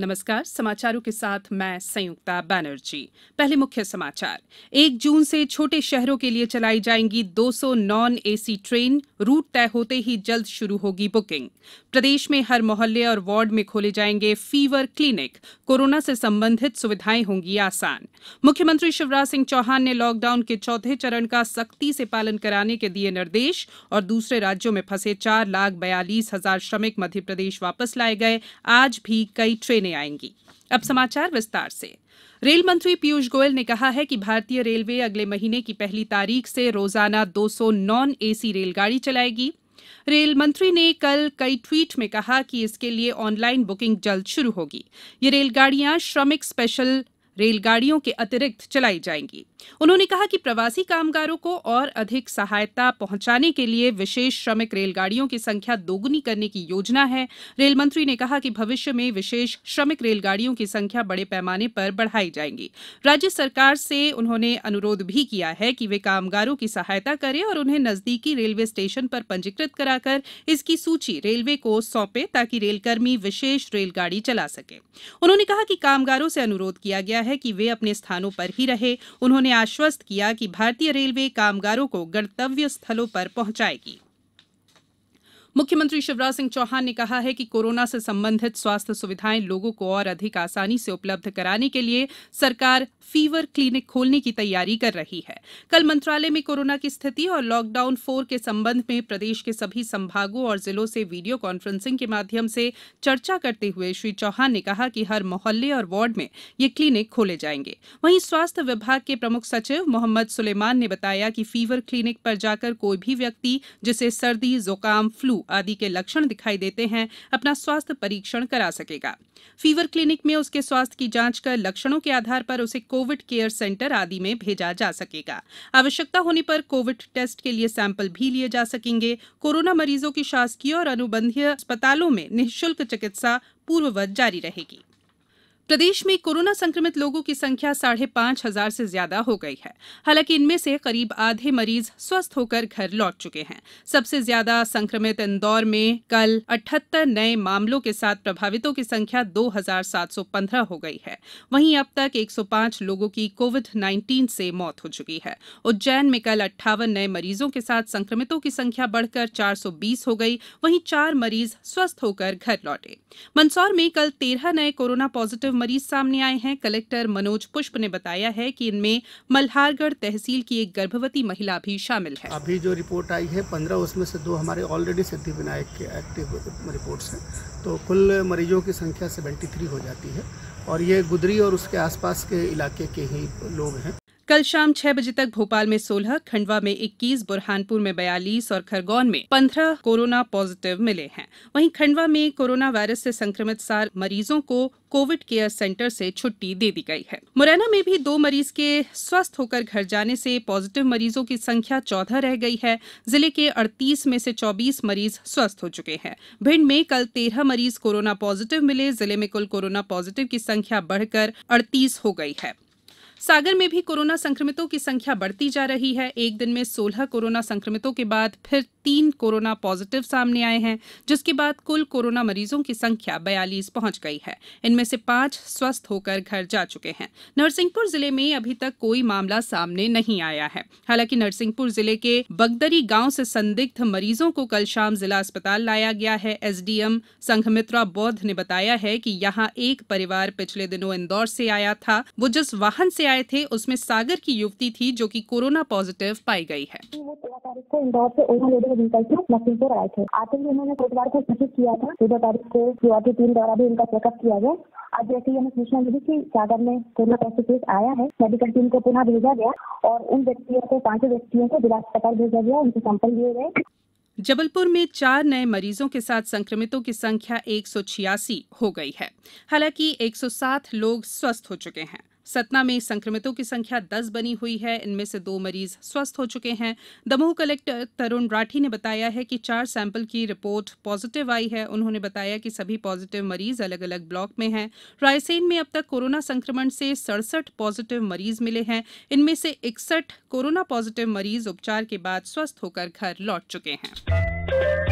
नमस्कार समाचारों के साथ मैं संयुक्ता बैनर्जी पहले मुख्य समाचार एक जून से छोटे शहरों के लिए चलाई जाएंगी 200 नॉन एसी ट्रेन रूट तय होते ही जल्द शुरू होगी बुकिंग प्रदेश में हर मोहल्ले और वार्ड में खोले जाएंगे फीवर क्लिनिक कोरोना से संबंधित सुविधाएं होंगी आसान मुख्यमंत्री शिवराज सिंह चौहान ने लॉकडाउन के चौथे चरण का सख्ती से पालन कराने के दिए निर्देश और दूसरे राज्यों में फंसे चार लाख बयालीस हजार श्रमिक मध्यप्रदेश वापस लाए गए आज भी कई ट्रेन सामने आएंगी अब समाचार विस्तार से रेल मंत्री पीयूष गोयल ने कहा है कि भारतीय रेलवे अगले महीने की पहली तारीख से रोजाना 200 नॉन एसी रेलगाड़ी चलाएगी रेल मंत्री ने कल कई ट्वीट में कहा कि इसके लिए ऑनलाइन बुकिंग जल्द शुरू होगी ये रेलगाड़ियां श्रमिक स्पेशल रेलगाड़ियों के अतिरिक्त चलाई जाएंगी उन्होंने कहा कि प्रवासी कामगारों को और अधिक सहायता पहुंचाने के लिए विशेष श्रमिक रेलगाड़ियों की संख्या दोगुनी करने की योजना है रेल मंत्री ने कहा कि भविष्य में विशेष श्रमिक रेलगाड़ियों की संख्या बड़े पैमाने पर बढ़ाई जाएंगी राज्य सरकार से उन्होंने अनुरोध भी किया है कि वे कामगारों की सहायता करें और उन्हें नजदीकी रेलवे स्टेशन पर पंजीकृत कराकर इसकी सूची रेलवे को सौंपे ताकि रेलकर्मी विशेष रेलगाड़ी चला सके उन्होंने कहा कि कामगारों से अनुरोध किया गया है है कि वे अपने स्थानों पर ही रहे उन्होंने आश्वस्त किया कि भारतीय रेलवे कामगारों को गंतव्य स्थलों पर पहुंचाएगी मुख्यमंत्री शिवराज सिंह चौहान ने कहा है कि कोरोना से संबंधित स्वास्थ्य सुविधाएं लोगों को और अधिक आसानी से उपलब्ध कराने के लिए सरकार फीवर क्लीनिक खोलने की तैयारी कर रही है कल मंत्रालय में कोरोना की स्थिति और लॉकडाउन फोर के संबंध में प्रदेश के सभी संभागों और जिलों से वीडियो कॉन्फ्रेंसिंग के माध्यम से चर्चा करते हुए श्री चौहान ने कहा कि हर मोहल्ले और वार्ड में ये क्लिनिक खोले जाएंगे वहीं स्वास्थ्य विभाग के प्रमुख सचिव मोहम्मद सुलेमान ने बताया कि फीवर क्लिनिक पर जाकर कोई भी व्यक्ति जिसे सर्दी जुकाम फ्लू आदि के लक्षण दिखाई देते हैं अपना स्वास्थ्य परीक्षण करा सकेगा फीवर क्लिनिक में उसके स्वास्थ्य की जांच कर लक्षणों के आधार पर उसे कोविड केयर सेंटर आदि में भेजा जा सकेगा आवश्यकता होने पर कोविड टेस्ट के लिए सैंपल भी लिए जा सकेंगे कोरोना मरीजों की शासकीय और अनुबंधीय अस्पतालों में निःशुल्क चिकित्सा पूर्ववत जारी रहेगी प्रदेश में कोरोना संक्रमित लोगों की संख्या साढ़े पांच हजार से ज्यादा हो गई है हालांकि इनमें से करीब आधे मरीज स्वस्थ होकर घर लौट चुके हैं सबसे ज्यादा संक्रमित इंदौर में कल अठहत्तर नए मामलों के साथ प्रभावितों की संख्या दो हजार सात सौ पंद्रह हो गई है वहीं अब तक एक सौ पांच लोगों की कोविड नाइन्टीन से मौत हो चुकी है उज्जैन में कल अट्ठावन नए मरीजों के साथ संक्रमितों की संख्या बढ़कर चार सौ बीस हो गई वहीं चार मरीज स्वस्थ होकर घर लौटे मंदसौर में कल तेरह नए कोरोना पॉजिटिव मरीज सामने आए हैं कलेक्टर मनोज पुष्प ने बताया है कि इनमें मल्हारगढ़ तहसील की एक गर्भवती महिला भी शामिल है अभी जो रिपोर्ट आई है पंद्रह उसमें से दो हमारे ऑलरेडी सिद्धि विनायक के एक्टिव रिपोर्ट हैं तो कुल मरीजों की संख्या सेवेंटी हो जाती है और ये गुदरी और उसके आसपास के इलाके के ही लोग हैं कल शाम छह बजे तक भोपाल में सोलह खंडवा में इक्कीस बुरहानपुर में बयालीस और खरगोन में पंद्रह कोरोना पॉजिटिव मिले हैं वहीं खंडवा में कोरोना वायरस से संक्रमित सार मरीजों को कोविड केयर सेंटर से छुट्टी दे दी गई है मुरैना में भी दो मरीज के स्वस्थ होकर घर जाने से पॉजिटिव मरीजों की संख्या चौदह रह गई है जिले के अड़तीस में से चौबीस मरीज स्वस्थ हो चुके हैं भिंड में कल तेरह मरीज कोरोना पॉजिटिव मिले जिले में कुल कोरोना पॉजिटिव की संख्या बढ़कर अड़तीस हो गई है सागर में भी कोरोना संक्रमितों की संख्या बढ़ती जा रही है एक दिन में सोलह कोरोना संक्रमितों के बाद फिर तीन कोरोना पॉजिटिव सामने आए हैं जिसके बाद कुल कोरोना मरीजों की संख्या बयालीस पहुंच गई है इनमें से पांच स्वस्थ होकर घर जा चुके हैं नरसिंहपुर जिले में अभी तक कोई मामला सामने नहीं आया है हालांकि नरसिंहपुर जिले के बगदरी गांव से संदिग्ध मरीजों को कल शाम जिला अस्पताल लाया गया है एसडीएम संघमित्रा बौद्ध ने बताया है कि यहां एक परिवार पिछले दिनों इंदौर से आया था वो जिस वाहन से आए थे उसमें सागर की युवती थी जो कि कोरोना पॉजिटिव पाई गई है वो तेरह तारीख को इंदौर से लखीमपुर आए थे आते ही उन्होंने को सूचित किया था चौदह तारीख को टीम द्वारा भी चेकअप किया गया आज जैसे ही हमें सूचना मिली की सागर में कोरोना पॉजिटिव आया है मेडिकल टीम को पुनः भेजा गया और उन व्यक्तियों को पांचों व्यक्तियों को जिला अस्पताल भेजा गया उनके सैंपल लिए गए जबलपुर में चार नए मरीजों के साथ संक्रमितों की संख्या एक हो गई है हालांकि 107 लोग स्वस्थ हो चुके हैं सतना में संक्रमितों की संख्या दस बनी हुई है इनमें से दो मरीज स्वस्थ हो चुके हैं दमोह कलेक्टर तरुण राठी ने बताया है कि चार सैंपल की रिपोर्ट पॉजिटिव आई है उन्होंने बताया कि सभी पॉजिटिव मरीज अलग अलग ब्लॉक में हैं रायसेन में अब तक कोरोना संक्रमण से सड़सठ पॉजिटिव मरीज मिले हैं इनमें से इकसठ कोरोना पॉजिटिव मरीज उपचार के बाद स्वस्थ होकर घर लौट चुके हैं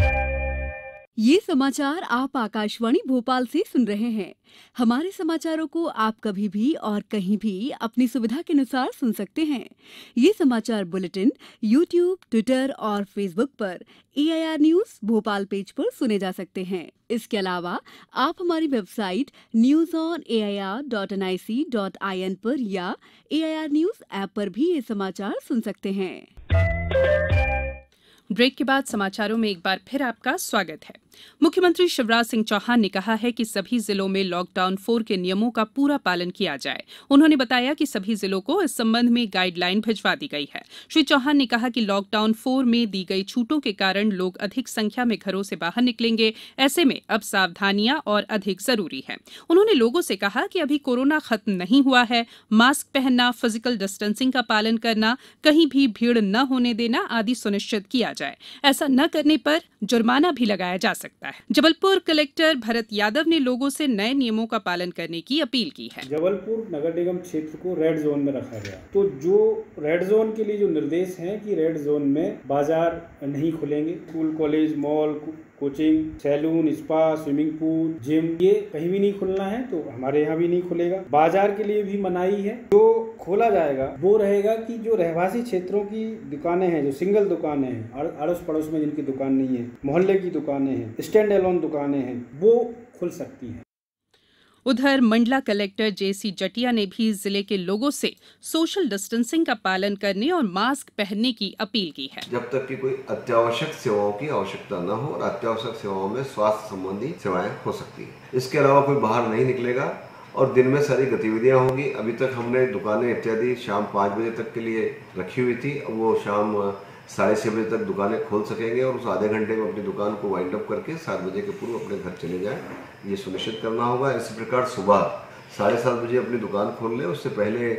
ये समाचार आप आकाशवाणी भोपाल से सुन रहे हैं हमारे समाचारों को आप कभी भी और कहीं भी अपनी सुविधा के अनुसार सुन सकते हैं ये समाचार बुलेटिन यूट्यूब ट्विटर और फेसबुक पर एआईआर न्यूज भोपाल पेज पर सुने जा सकते हैं इसके अलावा आप हमारी website news on A I R dot N I C dot I N पर या A I R news app पर भी ये समाचार सुन सकते हैं ब्रेक के बाद समाचारों में एक बार फिर आपका स्वागत है मुख्यमंत्री शिवराज सिंह चौहान ने कहा है कि सभी जिलों में लॉकडाउन फोर के नियमों का पूरा पालन किया जाए उन्होंने बताया कि सभी जिलों को इस संबंध में गाइडलाइन भिजवा दी गई है श्री चौहान ने कहा कि लॉकडाउन फोर में दी गई छूटों के कारण लोग अधिक संख्या में घरों से बाहर निकलेंगे ऐसे में अब सावधानियां और अधिक जरूरी है उन्होंने लोगों से कहा कि अभी कोरोना खत्म नहीं हुआ है मास्क पहनना फिजिकल डिस्टेंसिंग का पालन करना कहीं भी भीड़ न होने देना आदि सुनिश्चित किया जाए ऐसा न करने पर जुर्माना भी लगाया जा सकता सकता है जबलपुर कलेक्टर भरत यादव ने लोगों से नए नियमों का पालन करने की अपील की है जबलपुर नगर निगम क्षेत्र को रेड जोन में रखा गया तो जो रेड जोन के लिए जो निर्देश है की रेड जोन में बाजार नहीं खुलेंगे school college mall coaching salon spa swimming pool gym ये कहीं भी नहीं खुलना है तो हमारे यहाँ भी नहीं खुलेगा बाजार के लिए भी मनाही है जो खोला जाएगा वो रहेगा कि जो रहवासी क्षेत्रों की दुकानें हैं जो सिंगल दुकानें हैं अड़ोस पड़ोस में जिनकी दुकान नहीं है मोहल्ले की दुकानें हैं स्टैंड एलोन दुकानें हैं वो खुल सकती हैं उधर मंडला कलेक्टर जेसी जटिया ने भी जिले के लोगों से सोशल डिस्टेंसिंग का पालन करने और मास्क पहनने की अपील की है जब तक की कोई अत्यावश्यक सेवाओं की आवश्यकता न हो और अत्यावश्यक सेवाओं में स्वास्थ्य संबंधी सेवाएं हो सकती है इसके अलावा कोई बाहर नहीं निकलेगा और दिन में सारी गतिविधियां होंगी अभी तक हमने दुकानें इत्यादि शाम पाँच बजे तक के लिए रखी हुई थी अब वो शाम साढ़े छः बजे तक दुकानें खोल सकेंगे और उस आधे घंटे में अपनी दुकान को वाइंड अप करके सात बजे के पूर्व अपने घर चले जाएं ये सुनिश्चित करना होगा इसी प्रकार सुबह साढ़े सात बजे अपनी दुकान खोल लें उससे पहले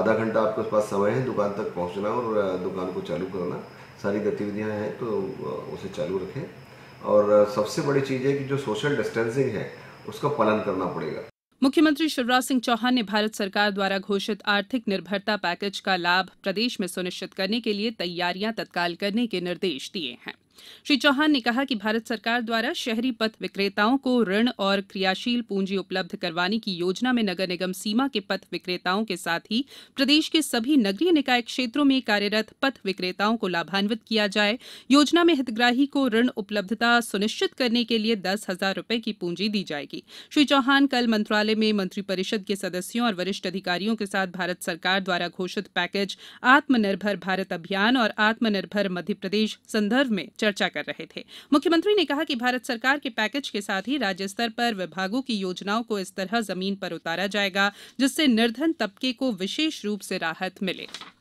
आधा घंटा आपके पास समय है दुकान तक पहुंचना और दुकान को चालू करना सारी गतिविधियां हैं तो उसे चालू रखें और सबसे बड़ी चीज़ है कि जो सोशल डिस्टेंसिंग है उसका पालन करना पड़ेगा मुख्यमंत्री शिवराज सिंह चौहान ने भारत सरकार द्वारा घोषित आर्थिक निर्भरता पैकेज का लाभ प्रदेश में सुनिश्चित करने के लिए तैयारियां तत्काल करने के निर्देश दिए हैं श्री चौहान ने कहा कि भारत सरकार द्वारा शहरी पथ विक्रेताओं को ऋण और क्रियाशील पूंजी उपलब्ध करवाने की योजना में नगर निगम सीमा के पथ विक्रेताओं के साथ ही प्रदेश के सभी नगरीय निकाय क्षेत्रों में कार्यरत पथ विक्रेताओं को लाभान्वित किया जाए योजना में हितग्राही को ऋण उपलब्धता सुनिश्चित करने के लिए दस हजार रूपये की पूंजी दी जाएगी श्री चौहान कल मंत्रालय में मंत्रिपरिषद के सदस्यों और वरिष्ठ अधिकारियों के साथ भारत सरकार द्वारा घोषित पैकेज आत्मनिर्भर भारत अभियान और आत्मनिर्भर मध्यप्रदेश संदर्भ में चर्चा चर्चा कर रहे थे मुख्यमंत्री ने कहा कि भारत सरकार के पैकेज के साथ ही राज्य स्तर पर विभागों की योजनाओं को इस तरह जमीन पर उतारा जाएगा जिससे निर्धन तबके को विशेष रूप से राहत मिलेगी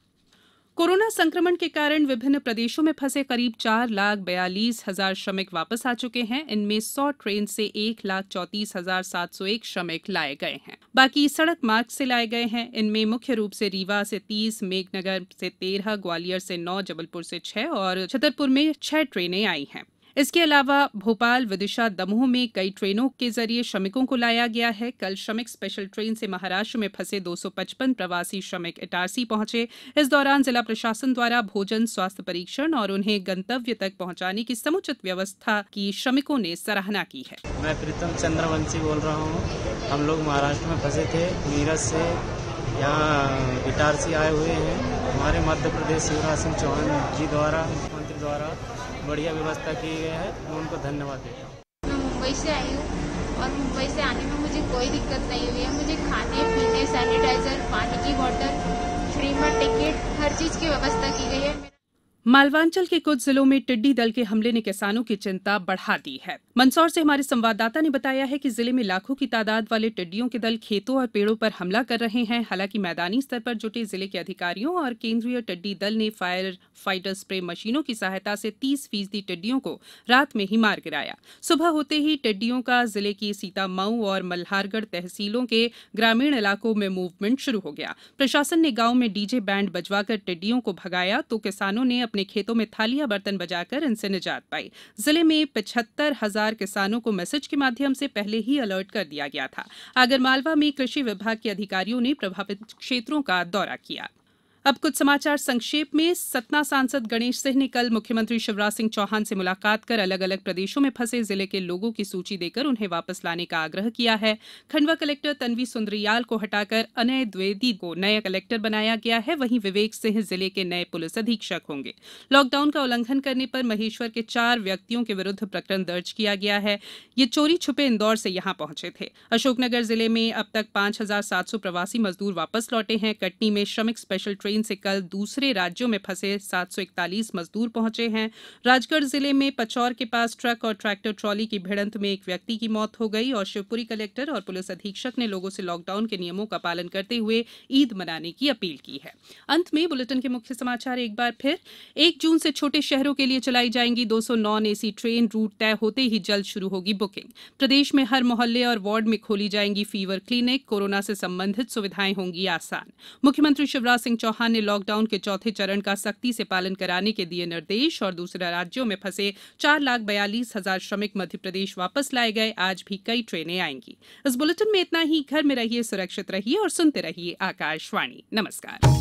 कोरोना संक्रमण के कारण विभिन्न प्रदेशों में फंसे करीब चार लाख बयालीस हजार श्रमिक वापस आ चुके हैं इनमें सौ ट्रेन से एक लाख चौतीस हजार सात सौ एक श्रमिक लाए गए हैं बाकी सड़क मार्ग से लाए गए हैं इनमें मुख्य रूप से रीवा से तीस मेघनगर से तेरह ग्वालियर से नौ जबलपुर से छह और छतरपुर में छह ट्रेनें आई हैं इसके अलावा भोपाल विदिशा दमोह में कई ट्रेनों के जरिए श्रमिकों को लाया गया है कल श्रमिक स्पेशल ट्रेन से महाराष्ट्र में फंसे दो प्रवासी श्रमिक इटारसी पहुंचे इस दौरान जिला प्रशासन द्वारा भोजन स्वास्थ्य परीक्षण और उन्हें गंतव्य तक पहुंचाने की समुचित व्यवस्था की श्रमिकों ने सराहना की है मैं प्रीतम चंद्रवंशी बोल रहा हूँ हम लोग महाराष्ट्र में फंसे थे नीरज से यहाँ इटारसी आए हुए हैं हमारे मध्य प्रदेश शिवराज सिंह चौहान जी द्वारा मुख्यमंत्री द्वारा बढ़िया व्यवस्था की गई है मैं उनको धन्यवाद देता हूँ मैं मुंबई से आई हूँ और मुंबई से आने में मुझे कोई दिक्कत नहीं हुई है मुझे खाने पीने सैनिटाइजर पानी की बोतल फ्री में टिकट हर चीज़ की व्यवस्था की गई है मालवांचल के कुछ जिलों में टिड्डी दल के हमले ने किसानों की चिंता बढ़ा दी है मंदसौर से हमारे संवाददाता ने बताया है कि जिले में लाखों की तादाद वाले टिड्डियों के दल खेतों और पेड़ों पर हमला कर रहे हैं हालांकि मैदानी स्तर पर जुटे जिले के अधिकारियों और केंद्रीय टिड्डी दल ने फायर फाइटर स्प्रे मशीनों की सहायता से तीस फीसदी टिड्डियों को रात में ही मार गिराया सुबह होते ही टिड्डियों का जिले की सीतामऊ और मल्हारगढ़ तहसीलों के ग्रामीण इलाकों में मूवमेंट शुरू हो गया प्रशासन ने गांव में डीजे बैंड बजवाकर टिड्डियों को भगाया तो किसानों ने अपने खेतों में थालिया बर्तन बजाकर इनसे निजात पाई जिले में पिछहत्तर लगातार किसानों को मैसेज के माध्यम से पहले ही अलर्ट कर दिया गया था आगरमालवा में कृषि विभाग के अधिकारियों ने प्रभावित क्षेत्रों का दौरा किया अब कुछ समाचार संक्षेप में सतना सांसद गणेश सिंह ने कल मुख्यमंत्री शिवराज सिंह चौहान से मुलाकात कर अलग अलग प्रदेशों में फंसे जिले के लोगों की सूची देकर उन्हें वापस लाने का आग्रह किया है खंडवा कलेक्टर तनवी सुंदरियाल को हटाकर अनय द्विवेदी को नया कलेक्टर बनाया गया है वहीं विवेक सिंह जिले के नए पुलिस अधीक्षक होंगे लॉकडाउन का उल्लंघन करने पर महेश्वर के चार व्यक्तियों के विरुद्ध प्रकरण दर्ज किया गया है ये चोरी छुपे इंदौर से यहां पहुंचे थे अशोकनगर जिले में अब तक पांच प्रवासी मजदूर वापस लौटे हैं कटनी में श्रमिक स्पेशल ट्रेन ट्रेन से कल दूसरे राज्यों में फंसे सात मजदूर पहुंचे हैं राजगढ़ जिले में पचौर के पास ट्रक और ट्रैक्टर ट्रॉली की भिड़ंत में एक व्यक्ति की मौत हो गई और शिवपुरी कलेक्टर और पुलिस अधीक्षक ने लोगों से लॉकडाउन के नियमों का पालन करते हुए ईद मनाने की अपील की है अंत में बुलेटिन के मुख्य समाचार एक बार फिर एक जून से छोटे शहरों के लिए चलाई जाएंगी दो नॉन एसी ट्रेन रूट तय होते ही जल्द शुरू होगी बुकिंग प्रदेश में हर मोहल्ले और वार्ड में खोली जाएंगी फीवर क्लिनिक कोरोना से संबंधित सुविधाएं होंगी आसान मुख्यमंत्री शिवराज सिंह चौहान प्रधान ने लॉकडाउन के चौथे चरण का सख्ती से पालन कराने के दिए निर्देश और दूसरे राज्यों में फंसे चार लाख बयालीस हजार श्रमिक मध्यप्रदेश वापस लाए गए आज भी कई ट्रेनें आएंगी इस बुलेटिन में इतना ही घर में रहिए सुरक्षित रहिए और सुनते रहिए आकाशवाणी नमस्कार